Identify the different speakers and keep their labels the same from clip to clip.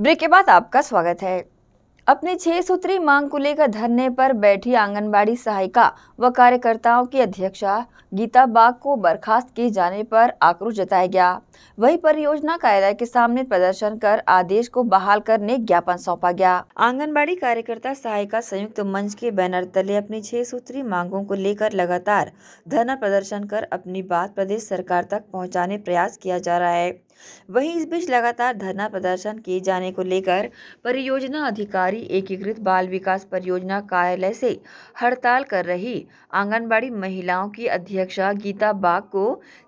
Speaker 1: break के बाद आपका स्वागत है अपने छह सूत्री मांग को लेकर धरने पर बैठी आंगनबाड़ी सहायिका व कार्यकर्ताओं की अध्यक्षा गीता बाग को बर्खास्त किए जाने पर आक्रोश जताया गया वही परियोजना कार्यालय के सामने प्रदर्शन कर आदेश को बहाल करने ज्ञापन सौंपा गया आंगनबाड़ी कार्यकर्ता सहायिका संयुक्त मंच के बैनर तले अपनी छह सूत्री मांगों को लेकर लगातार धरना प्रदर्शन कर अपनी बात प्रदेश सरकार तक पहुँचाने प्रयास किया जा रहा है वहीं इस बीच लगातार धरना प्रदर्शन किए जाने को लेकर परियोजना अधिकारी एकीकृत बाल विकास परियोजना कार्यालय से हड़ताल कर रही आंगनबाड़ी महिलाओं की अध्यक्षा गीता बाग को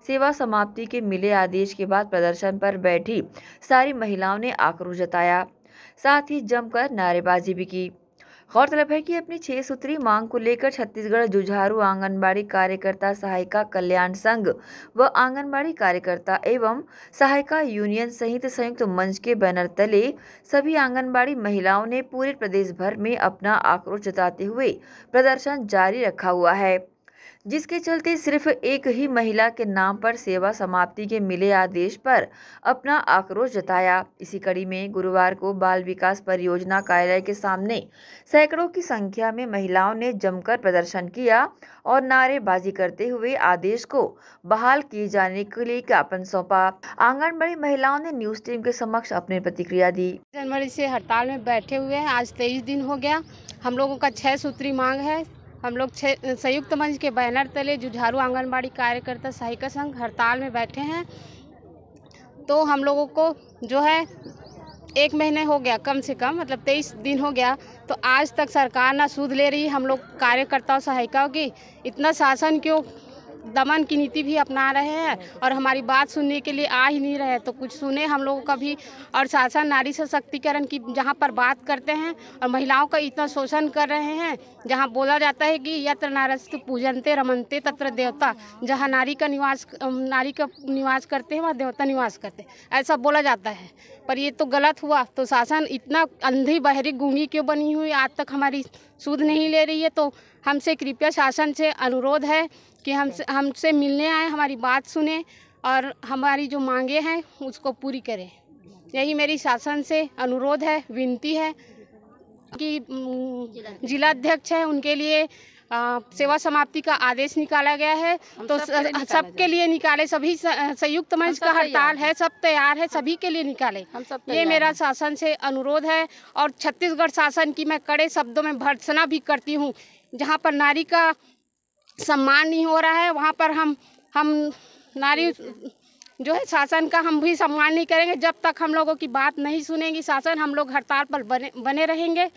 Speaker 1: सेवा समाप्ति के मिले आदेश के बाद प्रदर्शन पर बैठी सारी महिलाओं ने आक्रोश जताया साथ ही जमकर नारेबाजी भी की गौरतलब है कि अपनी छह सूत्री मांग को लेकर छत्तीसगढ़ जुझारू आंगनबाड़ी कार्यकर्ता सहायिका कल्याण संघ व आंगनबाड़ी कार्यकर्ता एवं सहायिका यूनियन सहित संयुक्त मंच के बैनर तले सभी आंगनबाड़ी महिलाओं ने पूरे प्रदेश भर में अपना आक्रोश जताते हुए प्रदर्शन जारी रखा हुआ है जिसके चलते सिर्फ एक ही महिला के नाम पर सेवा समाप्ति के मिले आदेश पर अपना आक्रोश जताया इसी कड़ी में गुरुवार को बाल विकास परियोजना कार्यालय के सामने सैकड़ों की संख्या में महिलाओं ने जमकर प्रदर्शन किया और नारेबाजी करते हुए आदेश को बहाल किए जाने के लिए ज्ञापन सौंपा आंगनबाड़ी महिलाओं ने न्यूज टीम के समक्ष अपनी प्रतिक्रिया दी
Speaker 2: जनवरी ऐसी हड़ताल में बैठे हुए आज तेईस दिन हो गया हम लोगों का छह सूत्री मांग है हम लोग छः संयुक्त मंच के बैनर तले जुझारू आंगनबाड़ी कार्यकर्ता सहायिका संघ हड़ताल में बैठे हैं तो हम लोगों को जो है एक महीने हो गया कम से कम मतलब तेईस दिन हो गया तो आज तक सरकार ना सूद ले रही हम लोग कार्यकर्ताओं सहायिकाओं की इतना शासन क्यों दमन की नीति भी अपना रहे हैं और हमारी बात सुनने के लिए आ ही नहीं रहे तो कुछ सुने हम लोगों का भी और शासन नारी सशक्तिकरण की जहाँ पर बात करते हैं और महिलाओं का इतना शोषण कर रहे हैं जहाँ बोला जाता है कि यत्र नारस्त पूजनते रमनते तत्र देवता जहाँ नारी का निवास नारी का निवास करते हैं वहाँ देवता निवास करते हैं ऐसा बोला जाता है पर ये तो गलत हुआ तो शासन इतना अंधी बहरी गूंगी क्यों बनी हुई आज तक हमारी सूद नहीं ले रही है तो हमसे कृपया शासन से अनुरोध है कि हमसे हमसे मिलने आए हमारी बात सुने और हमारी जो मांगे हैं उसको पूरी करें यही मेरी शासन से अनुरोध है विनती है कि जिला अध्यक्ष है उनके लिए आ, सेवा समाप्ति का आदेश निकाला गया है तो सबके लिए निकाले सभी संयुक्त मंच का हड़ताल है सब तैयार है सभी के लिए निकाले ये मेरा शासन से अनुरोध है और छत्तीसगढ़ शासन की मैं कड़े शब्दों में भर्सना भी करती हूँ जहाँ पर नारी का सम्मान नहीं हो रहा है वहाँ पर हम हम नारी जो है शासन का हम भी सम्मान नहीं करेंगे जब तक हम लोगों की बात नहीं सुनेंगी
Speaker 3: शासन हम लोग हड़ताल पर बने बने रहेंगे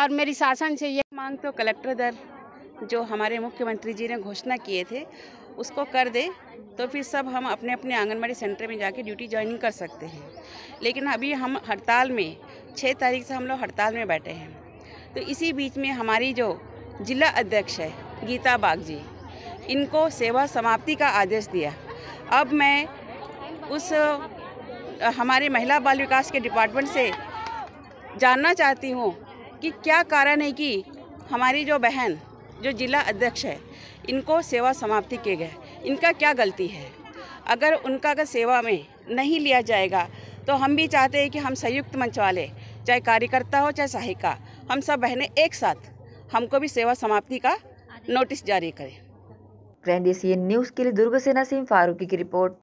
Speaker 3: और मेरी शासन से ये मांग तो कलेक्टर दर जो हमारे मुख्यमंत्री जी ने घोषणा किए थे उसको कर दे तो फिर सब हम अपने अपने आंगनबाड़ी सेंटर में जाके ड्यूटी ज्वाइनिंग कर सकते हैं लेकिन अभी हम हड़ताल में छः तारीख से हम लोग हड़ताल में बैठे हैं तो इसी बीच में हमारी जो जिला अध्यक्ष है गीता बाग जी इनको सेवा समाप्ति का आदेश दिया अब मैं उस हमारे महिला बाल विकास के डिपार्टमेंट से जानना चाहती हूँ कि क्या कारण है कि हमारी जो बहन जो जिला अध्यक्ष है इनको सेवा समाप्ति किए गए इनका क्या गलती है अगर उनका अगर सेवा में नहीं लिया जाएगा तो हम भी चाहते हैं कि हम संयुक्त मंच वाले चाहे कार्यकर्ता हो चाहे सहायिका हम सब बहनें एक साथ हमको भी सेवा समाप्ति का नोटिस जारी करें
Speaker 1: ट्रेंड एशियन न्यूज़ के लिए दुर्ग सेना सिंह फारूकी की रिपोर्ट